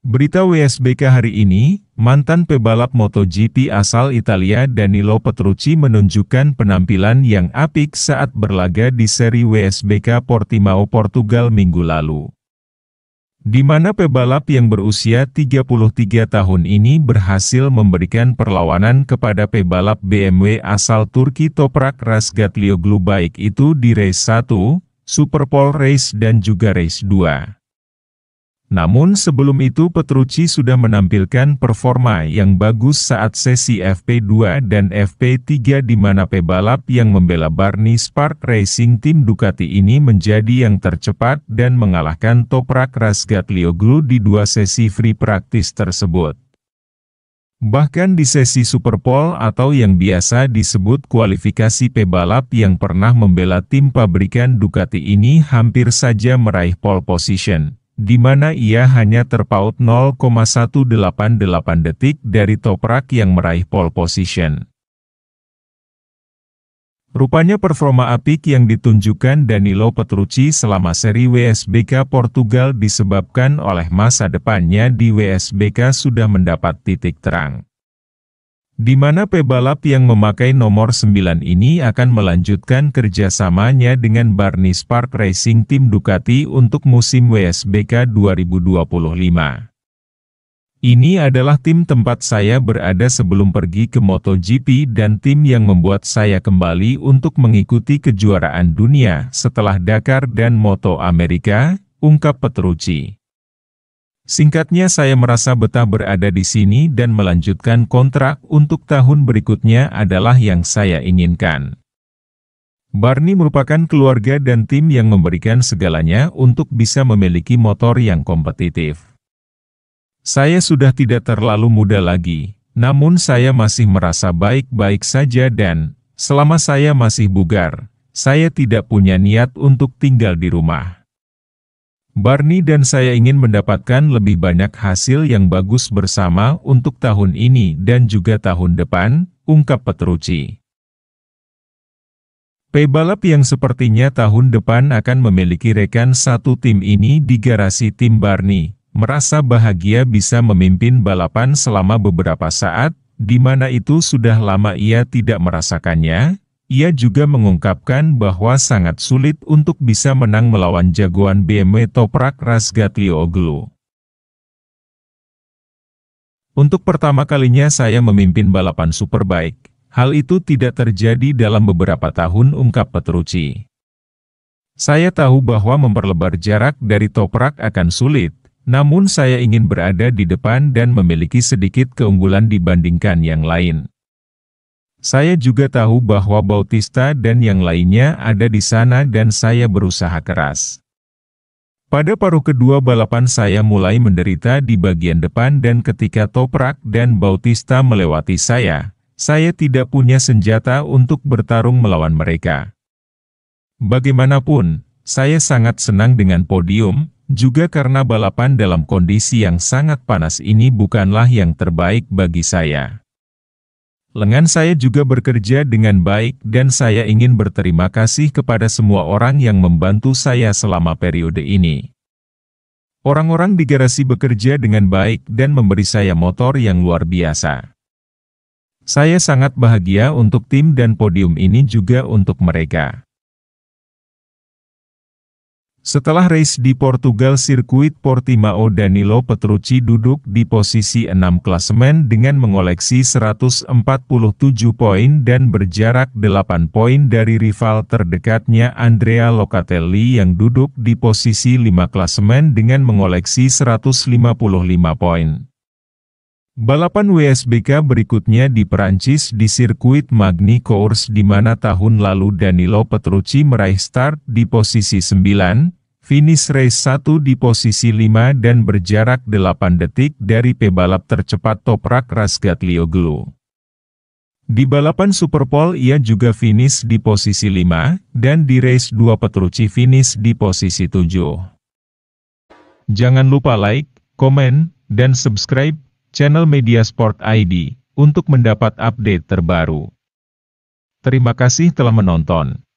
Berita WSBK hari ini, mantan pebalap MotoGP asal Italia Danilo Petrucci menunjukkan penampilan yang apik saat berlaga di seri WSBK Portimao Portugal minggu lalu. Di mana pebalap yang berusia 33 tahun ini berhasil memberikan perlawanan kepada pebalap BMW asal Turki Toprak Razgatlioglu baik itu di race 1, Superpole Race dan juga race 2. Namun sebelum itu Petrucci sudah menampilkan performa yang bagus saat sesi FP2 dan FP3 di mana pebalap yang membela Barney Spark Racing tim Ducati ini menjadi yang tercepat dan mengalahkan Toprak Rasgatlioglu di dua sesi free practice tersebut. Bahkan di sesi Superpole atau yang biasa disebut kualifikasi pebalap yang pernah membela tim pabrikan Ducati ini hampir saja meraih pole position di mana ia hanya terpaut 0,188 detik dari Toprak yang meraih pole position. Rupanya performa apik yang ditunjukkan Danilo Petrucci selama seri WSBK Portugal disebabkan oleh masa depannya di WSBK sudah mendapat titik terang di mana pebalap yang memakai nomor 9 ini akan melanjutkan kerjasamanya dengan Barney Spark Racing Team Ducati untuk musim WSBK 2025. Ini adalah tim tempat saya berada sebelum pergi ke MotoGP dan tim yang membuat saya kembali untuk mengikuti kejuaraan dunia setelah Dakar dan Moto Amerika, ungkap Petrucci. Singkatnya saya merasa betah berada di sini dan melanjutkan kontrak untuk tahun berikutnya adalah yang saya inginkan. Barney merupakan keluarga dan tim yang memberikan segalanya untuk bisa memiliki motor yang kompetitif. Saya sudah tidak terlalu muda lagi, namun saya masih merasa baik-baik saja dan, selama saya masih bugar, saya tidak punya niat untuk tinggal di rumah. Barney dan saya ingin mendapatkan lebih banyak hasil yang bagus bersama untuk tahun ini dan juga tahun depan, ungkap Petrucci. Pebalap yang sepertinya tahun depan akan memiliki rekan satu tim ini di garasi tim Barney, merasa bahagia bisa memimpin balapan selama beberapa saat, di mana itu sudah lama ia tidak merasakannya, ia juga mengungkapkan bahwa sangat sulit untuk bisa menang melawan jagoan BMW Toprak Razgatlioglu. Untuk pertama kalinya saya memimpin balapan Superbike. Hal itu tidak terjadi dalam beberapa tahun ungkap Petrucci. Saya tahu bahwa memperlebar jarak dari Toprak akan sulit, namun saya ingin berada di depan dan memiliki sedikit keunggulan dibandingkan yang lain. Saya juga tahu bahwa Bautista dan yang lainnya ada di sana dan saya berusaha keras. Pada paruh kedua balapan saya mulai menderita di bagian depan dan ketika Toprak dan Bautista melewati saya, saya tidak punya senjata untuk bertarung melawan mereka. Bagaimanapun, saya sangat senang dengan podium, juga karena balapan dalam kondisi yang sangat panas ini bukanlah yang terbaik bagi saya. Lengan saya juga bekerja dengan baik dan saya ingin berterima kasih kepada semua orang yang membantu saya selama periode ini. Orang-orang di garasi bekerja dengan baik dan memberi saya motor yang luar biasa. Saya sangat bahagia untuk tim dan podium ini juga untuk mereka. Setelah race di Portugal sirkuit Portimao Danilo Petrucci duduk di posisi 6 klasemen dengan mengoleksi 147 poin dan berjarak 8 poin dari rival terdekatnya Andrea Locatelli yang duduk di posisi 5 klasemen dengan mengoleksi 155 poin. Balapan WSBK berikutnya di Perancis di sirkuit Magny Cours di mana tahun lalu Danilo Petrucci meraih start di posisi 9, finish race 1 di posisi 5 dan berjarak 8 detik dari pebalap tercepat Toprak Rasgatlioglu. Di balapan Superpole ia juga finish di posisi 5, dan di race 2 Petrucci finish di posisi 7. Jangan lupa like, komen, dan subscribe channel Media Sport ID, untuk mendapat update terbaru. Terima kasih telah menonton.